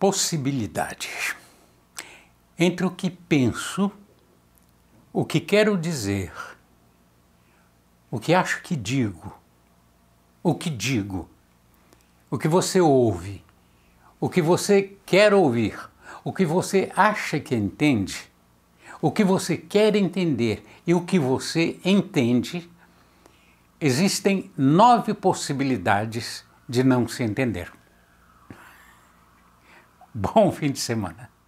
possibilidades. Entre o que penso, o que quero dizer, o que acho que digo, o que digo, o que você ouve, o que você quer ouvir, o que você acha que entende, o que você quer entender e o que você entende, existem nove possibilidades de não se entender. Bom fim de semana.